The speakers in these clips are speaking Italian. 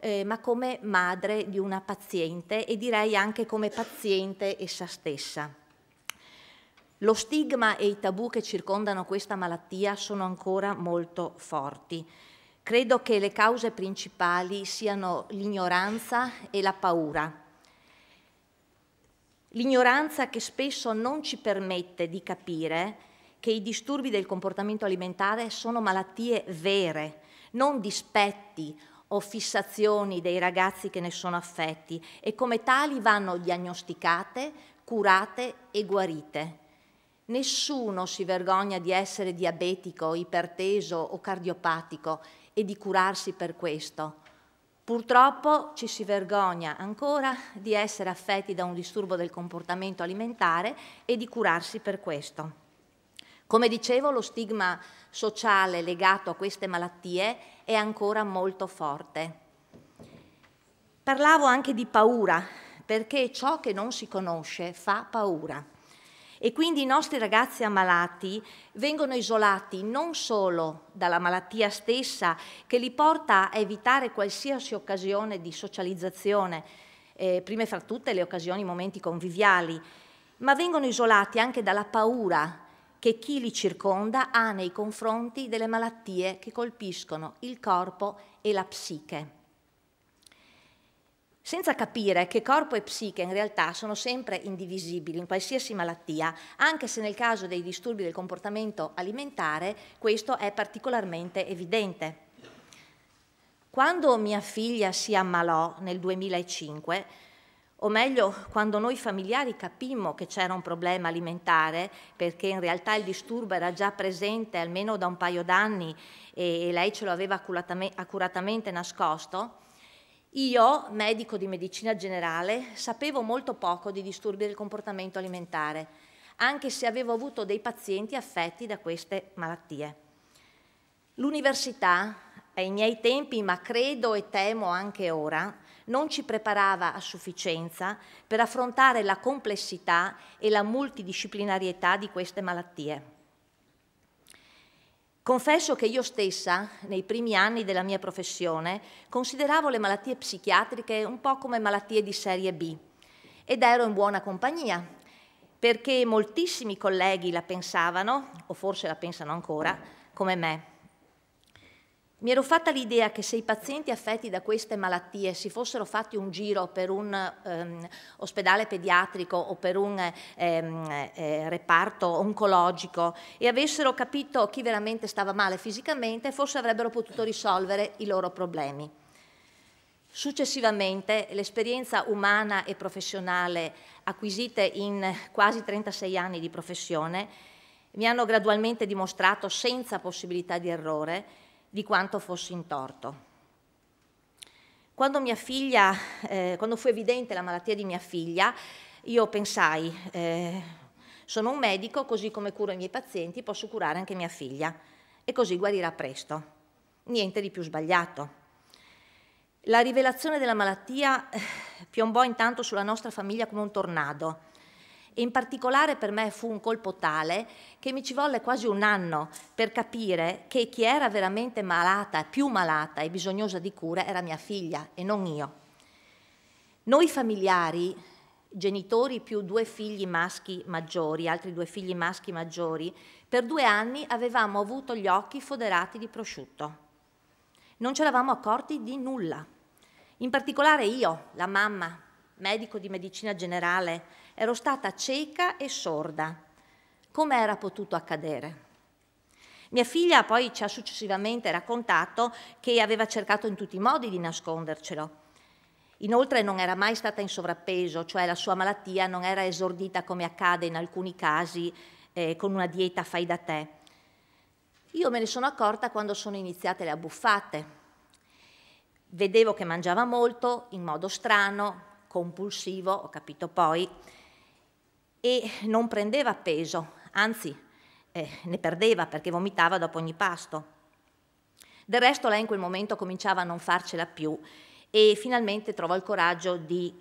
Eh, ma come madre di una paziente e direi anche come paziente essa stessa. Lo stigma e i tabù che circondano questa malattia sono ancora molto forti. Credo che le cause principali siano l'ignoranza e la paura. L'ignoranza che spesso non ci permette di capire che i disturbi del comportamento alimentare sono malattie vere, non dispetti o fissazioni dei ragazzi che ne sono affetti e come tali vanno diagnosticate, curate e guarite. Nessuno si vergogna di essere diabetico, iperteso o cardiopatico e di curarsi per questo. Purtroppo ci si vergogna ancora di essere affetti da un disturbo del comportamento alimentare e di curarsi per questo. Come dicevo, lo stigma sociale legato a queste malattie è ancora molto forte. Parlavo anche di paura, perché ciò che non si conosce fa paura. E quindi i nostri ragazzi ammalati vengono isolati non solo dalla malattia stessa che li porta a evitare qualsiasi occasione di socializzazione, eh, prime fra tutte le occasioni, i momenti conviviali, ma vengono isolati anche dalla paura che chi li circonda ha nei confronti delle malattie che colpiscono il corpo e la psiche. Senza capire che corpo e psiche in realtà sono sempre indivisibili in qualsiasi malattia, anche se nel caso dei disturbi del comportamento alimentare questo è particolarmente evidente. Quando mia figlia si ammalò nel 2005, o meglio quando noi familiari capimmo che c'era un problema alimentare, perché in realtà il disturbo era già presente almeno da un paio d'anni e, lei ce lo aveva accuratamente nascosto, io, medico di medicina generale, sapevo molto poco di disturbi del comportamento alimentare, anche se avevo avuto dei pazienti affetti da queste malattie. L'università, ai miei tempi, ma credo e temo anche ora, non ci preparava a sufficienza per affrontare la complessità e la multidisciplinarietà di queste malattie. Confesso che io stessa, nei primi anni della mia professione, consideravo le malattie psichiatriche un po' come malattie di serie B ed ero in buona compagnia, perché moltissimi colleghi la pensavano, o forse la pensano ancora, come me. Mi ero fatta l'idea che se i pazienti affetti da queste malattie si fossero fatti un giro per un ehm, ospedale pediatrico o per un ehm, eh, reparto oncologico e avessero capito chi veramente stava male fisicamente, forse avrebbero potuto risolvere i loro problemi. Successivamente l'esperienza umana e professionale acquisite in quasi 36 anni di professione mi hanno gradualmente dimostrato senza possibilità di errore di quanto fossi in torto. Quando, figlia, eh, quando fu evidente la malattia di mia figlia, io pensai, eh, sono un medico, così come curo i miei pazienti, posso curare anche mia figlia e così guarirà presto. Niente di più sbagliato. La rivelazione della malattia eh, piombò intanto sulla nostra famiglia come un tornado e in particolare per me fu un colpo tale che mi ci volle quasi un anno per capire che chi era veramente malata, più malata e bisognosa di cure era mia figlia e non io. Noi familiari, genitori più due figli maschi maggiori, altri due figli maschi maggiori, per due anni avevamo avuto gli occhi foderati di prosciutto. Non ce l'avamo accorti di nulla. In particolare io, la mamma, medico di medicina generale, Ero stata cieca e sorda. Come era potuto accadere? Mia figlia poi ci ha successivamente raccontato che aveva cercato in tutti i modi di nascondercelo. Inoltre non era mai stata in sovrappeso, cioè la sua malattia non era esordita come accade in alcuni casi eh, con una dieta fai da te. Io me ne sono accorta quando sono iniziate le abbuffate. Vedevo che mangiava molto, in modo strano, compulsivo, ho capito poi, e non prendeva peso, anzi eh, ne perdeva perché vomitava dopo ogni pasto. Del resto lei in quel momento cominciava a non farcela più e finalmente trovò il coraggio di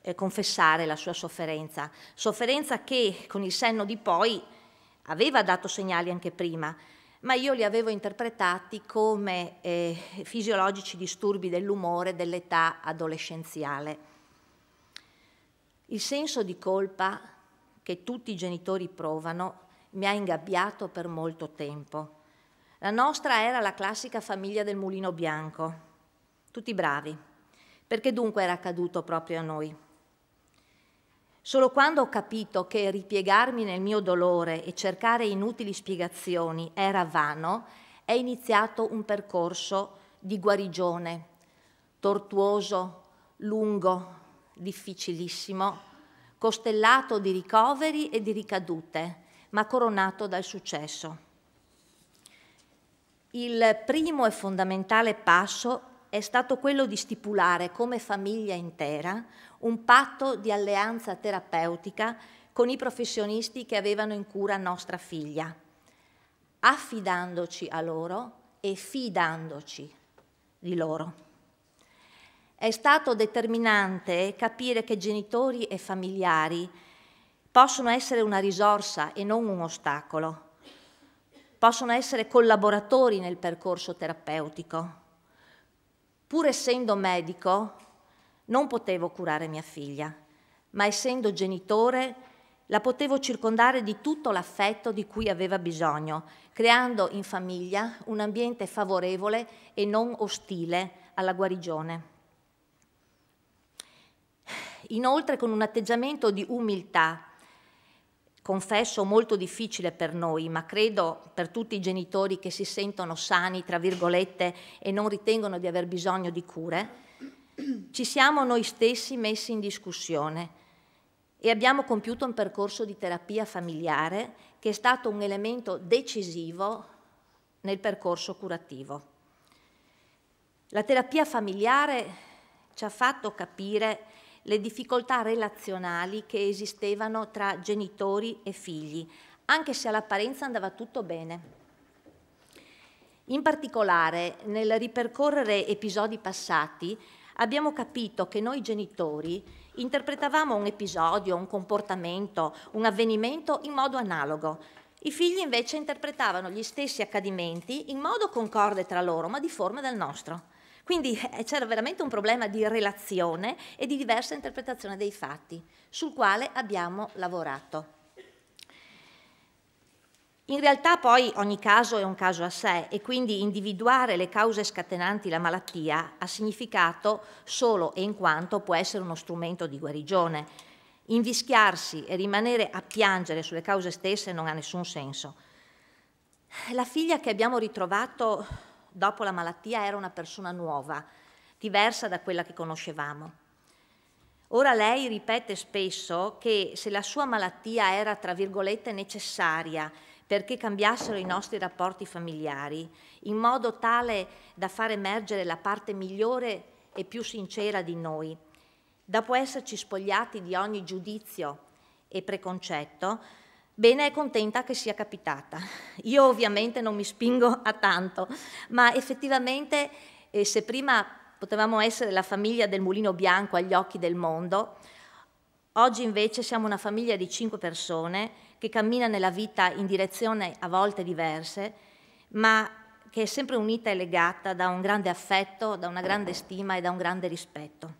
eh, confessare la sua sofferenza, sofferenza che con il senno di poi aveva dato segnali anche prima, ma io li avevo interpretati come eh, fisiologici disturbi dell'umore dell'età adolescenziale. Il senso di colpa che tutti i genitori provano mi ha ingabbiato per molto tempo. La nostra era la classica famiglia del mulino bianco, tutti bravi, perché dunque era accaduto proprio a noi. Solo quando ho capito che ripiegarmi nel mio dolore e cercare inutili spiegazioni era vano, è iniziato un percorso di guarigione, tortuoso, lungo, difficilissimo, costellato di ricoveri e di ricadute, ma coronato dal successo. Il primo e fondamentale passo è stato quello di stipulare come famiglia intera un patto di alleanza terapeutica con i professionisti che avevano in cura nostra figlia, affidandoci a loro e fidandoci di loro. È stato determinante capire che genitori e familiari possono essere una risorsa e non un ostacolo, possono essere collaboratori nel percorso terapeutico. Pur essendo medico, non potevo curare mia figlia, ma essendo genitore la potevo circondare di tutto l'affetto di cui aveva bisogno, creando in famiglia un ambiente favorevole e non ostile alla guarigione inoltre con un atteggiamento di umiltà, confesso molto difficile per noi, ma credo per tutti i genitori che si sentono sani, tra virgolette, e non ritengono di aver bisogno di cure, ci siamo noi stessi messi in discussione e abbiamo compiuto un percorso di terapia familiare che è stato un elemento decisivo nel percorso curativo. La terapia familiare ci ha fatto capire le difficoltà relazionali che esistevano tra genitori e figli, anche se all'apparenza andava tutto bene. In particolare, nel ripercorrere episodi passati, abbiamo capito che noi genitori interpretavamo un episodio, un comportamento, un avvenimento in modo analogo. I figli invece interpretavano gli stessi accadimenti in modo concorde tra loro, ma di forma del nostro. Quindi eh, c'era veramente un problema di relazione e di diversa interpretazione dei fatti, sul quale abbiamo lavorato. In realtà poi ogni caso è un caso a sé e quindi individuare le cause scatenanti la malattia ha significato solo e in quanto può essere uno strumento di guarigione. Invischiarsi e rimanere a piangere sulle cause stesse non ha nessun senso. La figlia che abbiamo ritrovato dopo la malattia era una persona nuova, diversa da quella che conoscevamo. Ora lei ripete spesso che se la sua malattia era, tra virgolette, necessaria perché cambiassero i nostri rapporti familiari, in modo tale da far emergere la parte migliore e più sincera di noi, dopo esserci spogliati di ogni giudizio e preconcetto, Bene e contenta che sia capitata. Io ovviamente non mi spingo a tanto, ma effettivamente eh, se prima potevamo essere la famiglia del mulino bianco agli occhi del mondo, oggi invece siamo una famiglia di cinque persone che cammina nella vita in direzioni a volte diverse, ma che è sempre unita e legata da un grande affetto, da una grande stima e da un grande rispetto.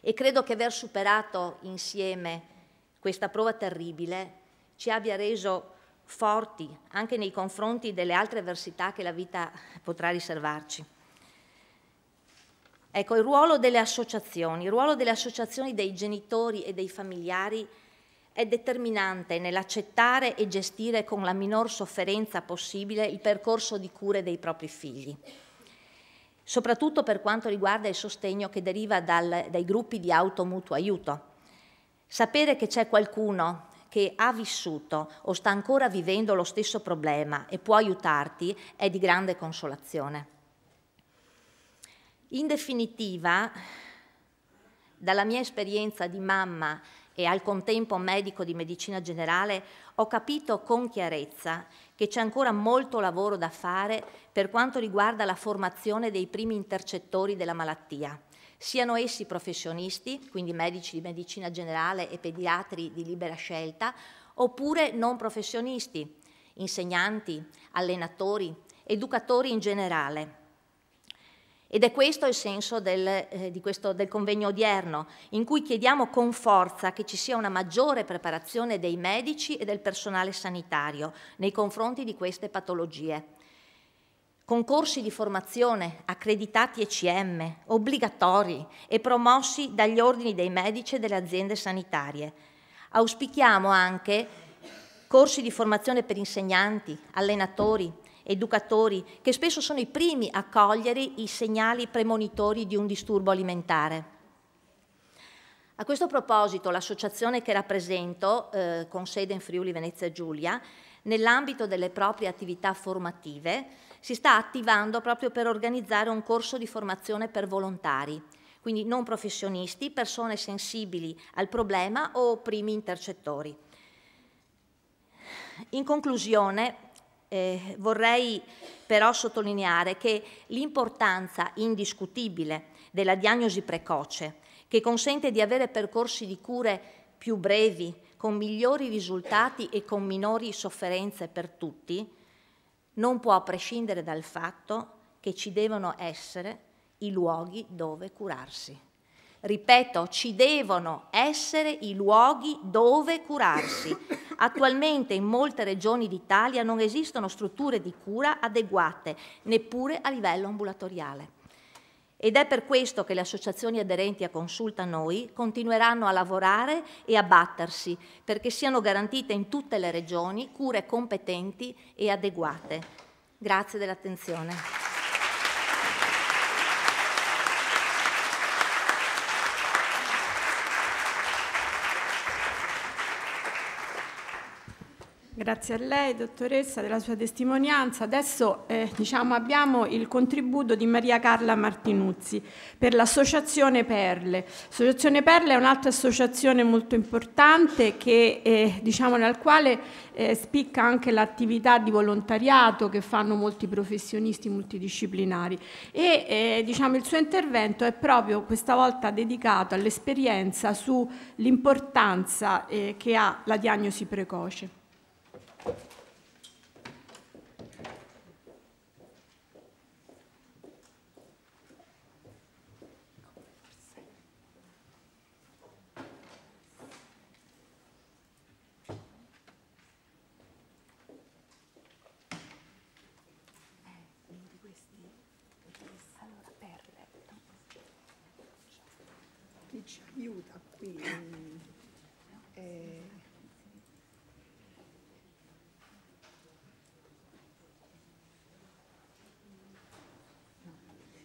E credo che aver superato insieme questa prova terribile ci abbia reso forti anche nei confronti delle altre avversità che la vita potrà riservarci. Ecco, il ruolo delle associazioni, il ruolo delle associazioni dei genitori e dei familiari è determinante nell'accettare e gestire con la minor sofferenza possibile il percorso di cure dei propri figli, soprattutto per quanto riguarda il sostegno che deriva dal, dai gruppi di auto mutuo aiuto. Sapere che c'è qualcuno che ha vissuto o sta ancora vivendo lo stesso problema e può aiutarti è di grande consolazione. In definitiva, dalla mia esperienza di mamma e al contempo medico di medicina generale, ho capito con chiarezza che c'è ancora molto lavoro da fare per quanto riguarda la formazione dei primi intercettori della malattia siano essi professionisti, quindi medici di medicina generale e pediatri di libera scelta, oppure non professionisti, insegnanti, allenatori, educatori in generale. Ed è questo il senso del, eh, questo, del, convegno odierno, in cui chiediamo con forza che ci sia una maggiore preparazione dei medici e del personale sanitario nei confronti di queste patologie con corsi di formazione accreditati ECM, obbligatori e promossi dagli ordini dei medici e delle aziende sanitarie. Auspichiamo anche corsi di formazione per insegnanti, allenatori, educatori, che spesso sono i primi a cogliere i segnali premonitori di un disturbo alimentare. A questo proposito l'associazione che rappresento, eh, con sede in Friuli Venezia Giulia, nell'ambito delle proprie attività formative, si sta attivando proprio per organizzare un corso di formazione per volontari, quindi non professionisti, persone sensibili al problema o primi intercettori. In conclusione, eh, vorrei però sottolineare che l'importanza indiscutibile della diagnosi precoce, che consente di avere percorsi di cure più brevi, con migliori risultati e con minori sofferenze per tutti, non può prescindere dal fatto che ci devono essere i luoghi dove curarsi. Ripeto, ci devono essere i luoghi dove curarsi. Attualmente in molte regioni d'Italia non esistono strutture di cura adeguate, neppure a livello ambulatoriale. Ed è per questo che le associazioni aderenti a Consulta Noi continueranno a lavorare e a battersi perché siano garantite in tutte le regioni cure competenti e adeguate. Grazie dell'attenzione. Grazie a lei, dottoressa, della sua testimonianza. Adesso eh, diciamo, abbiamo il contributo di Maria Carla Martinuzzi per l'Associazione Perle. L'associazione Perle è un'altra associazione molto importante che, eh, diciamo, nel quale eh, spicca anche l'attività di volontariato che fanno molti professionisti multidisciplinari. E eh, diciamo, il suo intervento è proprio questa volta dedicato all'esperienza sull'importanza eh, che ha la diagnosi precoce. ci aiuta qui. Eh, eh,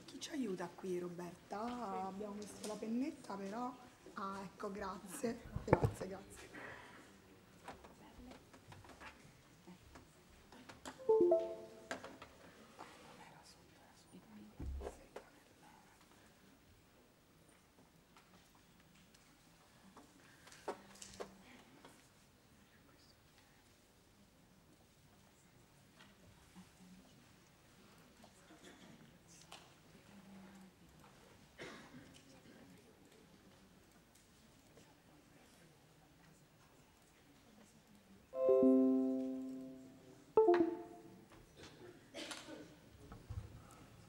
chi ci aiuta qui Roberta? Abbiamo messo la pennetta però. Ah, ecco, grazie. Grazie, grazie.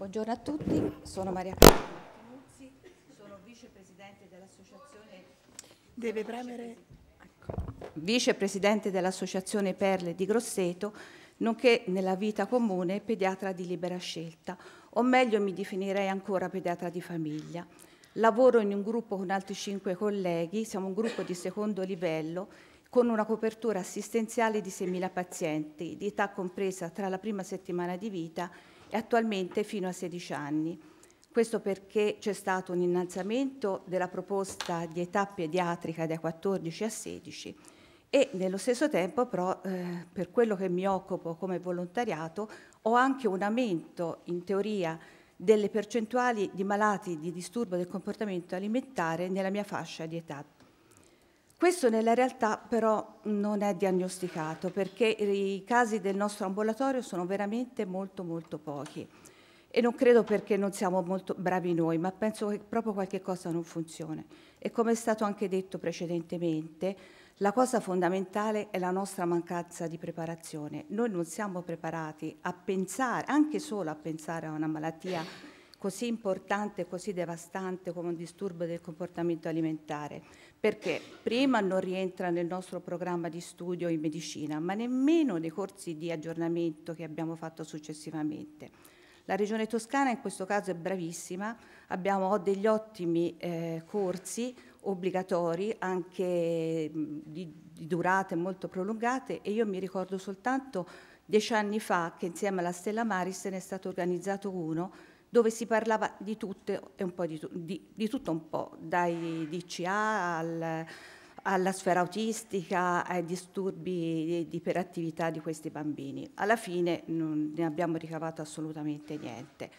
Buongiorno a tutti, sono Maria Carmen Martinuzzi, sono vicepresidente dell'associazione... Deve premere... Ecco. Vicepresidente dell'associazione Perle di Grosseto, nonché nella vita comune pediatra di libera scelta, o meglio mi definirei ancora pediatra di famiglia. Lavoro in un gruppo con altri cinque colleghi, siamo un gruppo di secondo livello con una copertura assistenziale di 6.000 pazienti, di età compresa tra la prima settimana di vita e e attualmente fino a 16 anni. Questo perché c'è stato un innalzamento della proposta di età pediatrica da 14 a 16 e nello stesso tempo però eh, per quello che mi occupo come volontariato ho anche un aumento in teoria delle percentuali di malati di disturbo del comportamento alimentare nella mia fascia di età questo nella realtà però non è diagnosticato perché i casi del nostro ambulatorio sono veramente molto molto pochi e non credo perché non siamo molto bravi noi, ma penso che proprio qualche cosa non funzioni E come è stato anche detto precedentemente, la cosa fondamentale è la nostra mancanza di preparazione. Noi non siamo preparati a pensare, anche solo a pensare a una malattia così importante, e così devastante come un disturbo del comportamento alimentare, perché prima non rientra nel nostro programma di studio in medicina, ma nemmeno nei corsi di aggiornamento che abbiamo fatto successivamente. La Regione Toscana in questo caso è bravissima, abbiamo degli ottimi eh, corsi obbligatori anche di, di durate molto prolungate e io mi ricordo soltanto dieci anni fa che insieme alla Stella Maris ne è stato organizzato uno dove si parlava di, tutte, di, di, di tutto un po', dai DCA al, alla sfera autistica, ai disturbi di iperattività di questi bambini. Alla fine non ne abbiamo ricavato assolutamente niente.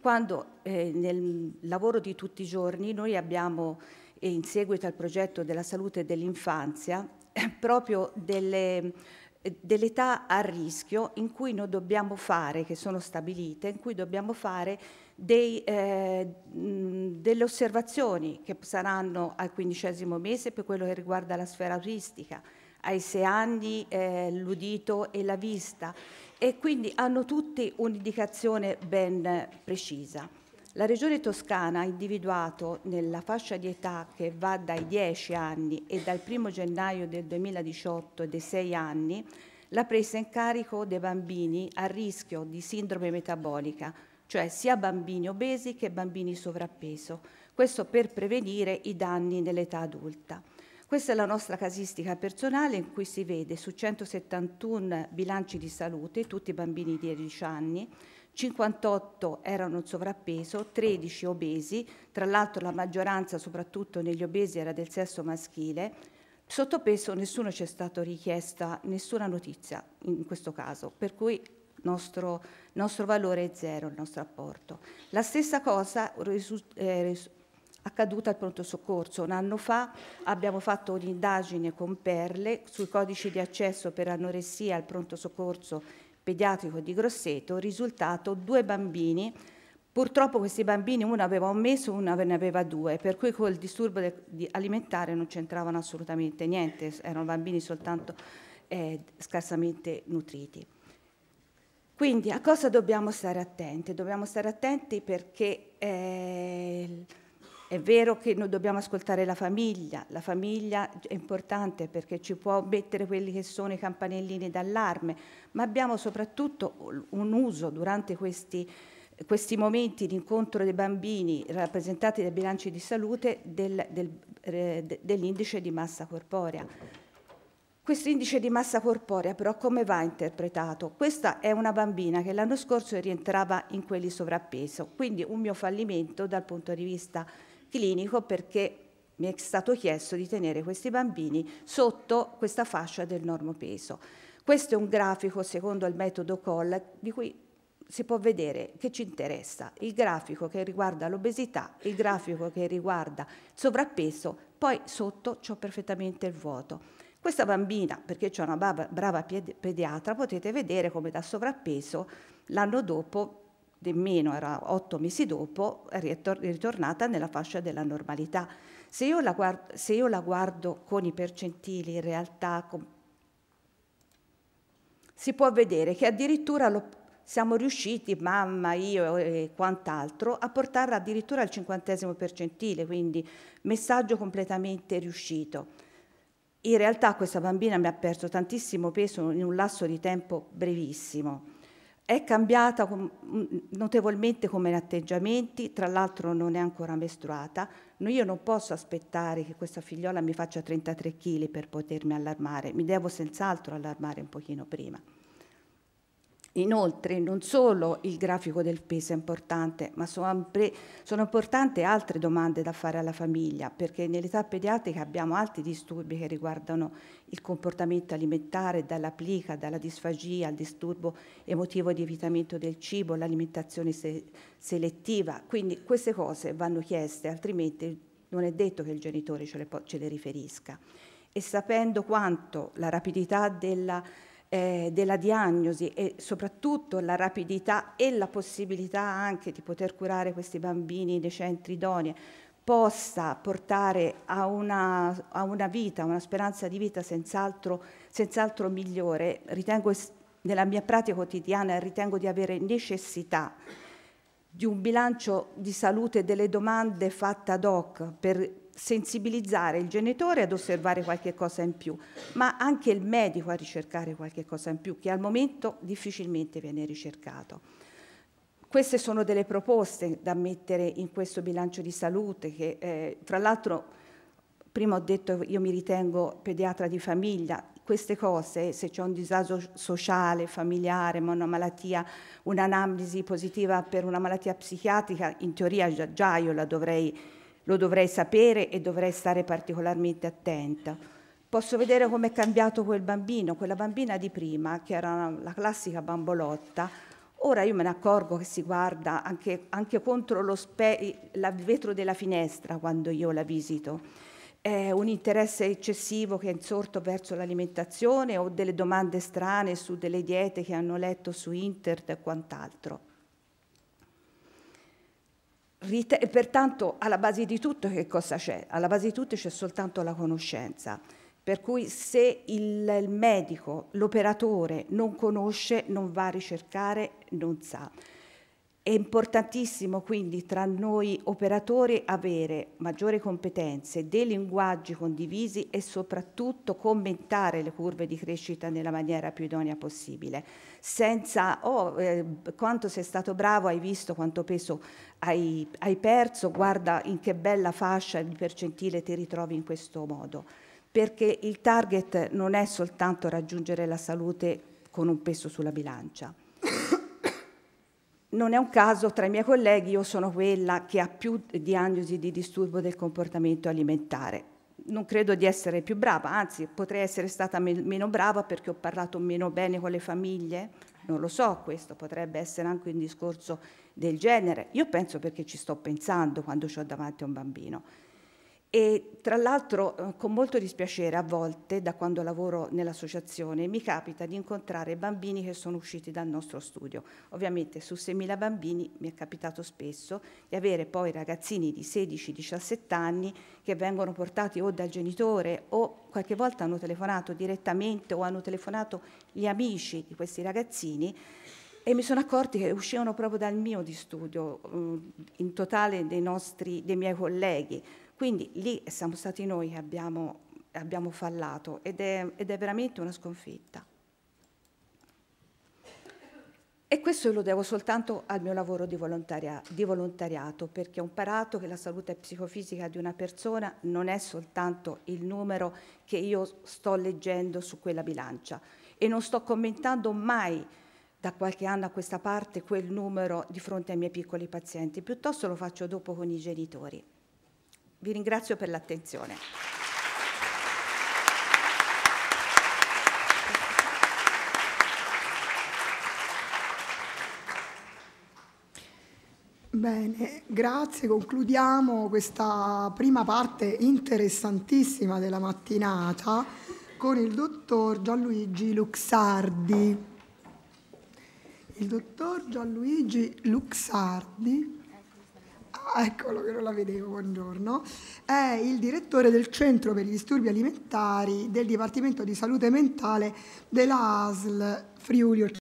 Quando eh, nel lavoro di tutti i giorni noi abbiamo, eh, in seguito al progetto della salute dell'infanzia, eh, proprio delle eh, dell'età a rischio in cui noi dobbiamo fare, che sono stabilite, in cui dobbiamo fare dei, eh, delle osservazioni che saranno al quindicesimo mese per quello che riguarda la sfera autistica, ai sei anni eh, l'udito e la vista e quindi hanno tutti un'indicazione ben precisa. La Regione Toscana ha individuato nella fascia di età che va dai 10 anni e dal 1 gennaio del 2018 dei 6 anni la presa in carico dei bambini a rischio di sindrome metabolica, cioè sia bambini obesi che bambini sovrappeso, questo per prevenire i danni nell'età adulta. Questa è la nostra casistica personale in cui si vede su 171 bilanci di salute tutti i bambini di 10 anni, 58 erano in sovrappeso, 13 obesi, tra l'altro la maggioranza soprattutto negli obesi era del sesso maschile. Sottopeso nessuno ci è stato richiesta nessuna notizia in questo caso, per cui il nostro, nostro, valore è zero, il nostro apporto. La stessa cosa è eh, accaduta al pronto soccorso. Un anno fa abbiamo fatto un'indagine con Perle sui codici di accesso per anoressia al pronto soccorso pediatrico di Grosseto, risultato due bambini. Purtroppo questi bambini uno aveva un mese, uno ne aveva due, per cui col disturbo alimentare non c'entravano assolutamente niente, erano bambini soltanto eh, scarsamente nutriti. Quindi a cosa dobbiamo stare attenti? Dobbiamo stare attenti perché eh, è vero che noi dobbiamo ascoltare la famiglia, la famiglia è importante perché ci può mettere quelli che sono i campanellini d'allarme, ma abbiamo soprattutto un uso durante questi, questi momenti di incontro dei bambini rappresentati dai bilanci di salute del, del, eh, dell'indice di massa corporea. Questo indice di massa corporea però come va interpretato? Questa è una bambina che l'anno scorso rientrava in quelli sovrappeso, quindi un mio fallimento dal punto di vista clinico perché mi è stato chiesto di tenere questi bambini sotto questa fascia del normo peso. Questo è un grafico secondo il metodo Coll di cui si può vedere che ci interessa il grafico che riguarda l'obesità, il grafico che riguarda il sovrappeso, poi sotto c'ho perfettamente il vuoto. Questa bambina, perché c'è una brava pediatra, potete vedere come da sovrappeso l'anno dopo di meno, era otto mesi dopo, è ritornata nella fascia della normalità. Se io la guardo, io la guardo con i percentili, in realtà si può vedere che addirittura lo, siamo riusciti, mamma, io e quant'altro, a portarla addirittura al cinquantesimo percentile, quindi messaggio completamente riuscito. In realtà questa bambina mi ha perso tantissimo peso in un lasso di tempo brevissimo. È cambiata mm, notevolmente come in atteggiamenti, tra l'altro non è ancora mestruata. Io non posso aspettare che questa figliola mi faccia 33 kg per potermi allarmare, mi devo senz'altro allarmare un pochino prima. Inoltre non solo il grafico del peso è importante, ma sono, importanti altre domande da fare alla famiglia, perché nell'età pediatrica abbiamo altri disturbi che riguardano il comportamento alimentare, dalla plica, dalla disfagia, al disturbo emotivo di evitamento del cibo, l'alimentazione se selettiva. Quindi queste cose vanno chieste, altrimenti non è detto che il genitore ce le, ce le riferisca. E sapendo quanto la rapidità della eh, della diagnosi e soprattutto la rapidità e la possibilità anche di poter curare questi bambini nei centri idonei possa portare a una, a una vita, a una speranza di vita senz'altro, senz'altro migliore, ritengo nella mia pratica quotidiana ritengo di avere necessità di un bilancio di salute delle domande fatte ad hoc per sensibilizzare il genitore ad osservare qualche cosa in più, ma anche il medico a ricercare qualche cosa in più, che al momento difficilmente viene ricercato. Queste sono delle proposte da mettere in questo bilancio di salute che eh, tra l'altro prima ho detto io mi ritengo pediatra di famiglia, queste cose, se c'è un disagio sociale, familiare, ma una malattia, un'anamnesi positiva per una malattia psichiatrica, in teoria già, già io la dovrei lo dovrei sapere e dovrei stare particolarmente attenta. Posso vedere com'è cambiato quel bambino, quella bambina di prima, che era la classica bambolotta. Ora io me ne accorgo che si guarda anche, anche contro lo spe- la vetro della finestra quando io la visito. È un interesse eccessivo che è insorto verso l'alimentazione o delle domande strane su delle diete che hanno letto su internet e quant'altro e pertanto alla base di tutto che cosa c'è? Alla base di tutto c'è soltanto la conoscenza. Per cui se il, il medico, l'operatore non conosce, non va a ricercare, non sa. È importantissimo quindi tra noi operatori avere maggiori competenze, dei linguaggi condivisi e soprattutto commentare le curve di crescita nella maniera più idonea possibile, senza oh, eh, quanto sei stato bravo, hai visto quanto peso hai, hai perso, guarda in che bella fascia di percentile ti ritrovi in questo modo, perché il target non è soltanto raggiungere la salute con un peso sulla bilancia. Non è un caso, tra i miei colleghi io sono quella che ha più diagnosi di disturbo del comportamento alimentare. Non credo di essere più brava, anzi potrei essere stata meno brava perché ho parlato meno bene con le famiglie, non lo so, questo potrebbe essere anche un discorso del genere. Io penso perché ci sto pensando quando ho davanti a un bambino. E tra l'altro eh, con molto dispiacere a volte, da quando lavoro nell'associazione, mi capita di incontrare bambini che sono usciti dal nostro studio. Ovviamente su 6.000 bambini mi è capitato spesso di avere poi ragazzini di 16-17 anni che vengono portati o dal genitore o qualche volta hanno telefonato direttamente o hanno telefonato gli amici di questi ragazzini e mi sono accorti che uscivano proprio dal mio di studio, mm, in totale dei, nostri, dei miei colleghi quindi lì siamo stati noi che abbiamo, abbiamo fallato ed è, ed è veramente una sconfitta. E questo lo devo soltanto al mio lavoro di, volontaria, di, volontariato, perché ho imparato che la salute psicofisica di una persona non è soltanto il numero che io sto leggendo su quella bilancia e non sto commentando mai da qualche anno a questa parte quel numero di fronte ai miei piccoli pazienti, piuttosto lo faccio dopo con i genitori. Vi ringrazio per l'attenzione. Bene, grazie. Concludiamo questa prima parte interessantissima della mattinata con il dottor Gianluigi Luxardi. Il dottor Gianluigi Luxardi ah, eccolo che non la vedevo, buongiorno, è il direttore del Centro per i disturbi alimentari del Dipartimento di Salute Mentale della ASL Friuli